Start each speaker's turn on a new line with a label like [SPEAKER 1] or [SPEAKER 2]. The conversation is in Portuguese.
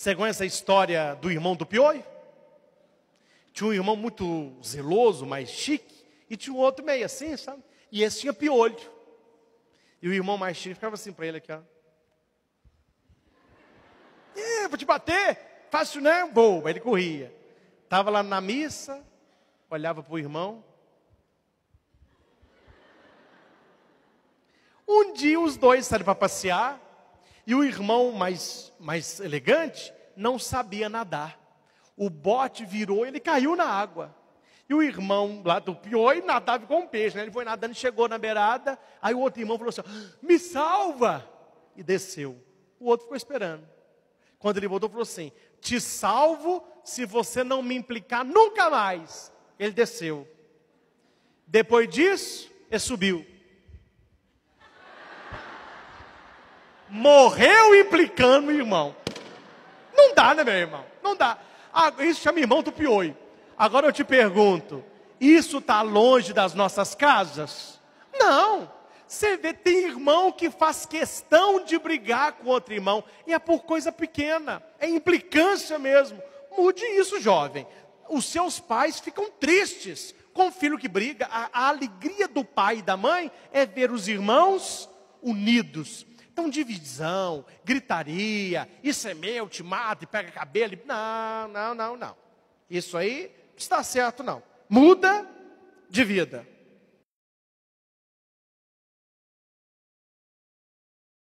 [SPEAKER 1] Você conhece a história do irmão do piolho? Tinha um irmão muito zeloso, mais chique, e tinha um outro meio assim, sabe? E esse tinha piolho. E o irmão mais chique ficava assim para ele aqui, ó. É, vou te bater, fácil não, Boa! Ele corria. Estava lá na missa, olhava para o irmão. Um dia os dois saíram para passear, e o irmão mais, mais elegante não sabia nadar. O bote virou, ele caiu na água. E o irmão lá do pioi nadava com um peixe, né? Ele foi nadando, e chegou na beirada, aí o outro irmão falou assim: ah, "Me salva!" E desceu. O outro ficou esperando. Quando ele voltou, falou assim: "Te salvo se você não me implicar nunca mais." Ele desceu. Depois disso, ele subiu. morreu implicando, irmão. Não dá, né, meu irmão? Não dá. Ah, isso chama irmão do pioi. Agora eu te pergunto: isso está longe das nossas casas? Não. Você vê, tem irmão que faz questão de brigar com outro irmão, e é por coisa pequena, é implicância mesmo. Mude isso, jovem. Os seus pais ficam tristes com o filho que briga. A, a alegria do pai e da mãe é ver os irmãos unidos. Então, divisão, gritaria, isso é meu, te mata e pega cabelo. Não, não, não, não. Isso aí está certo, não. Muda de vida.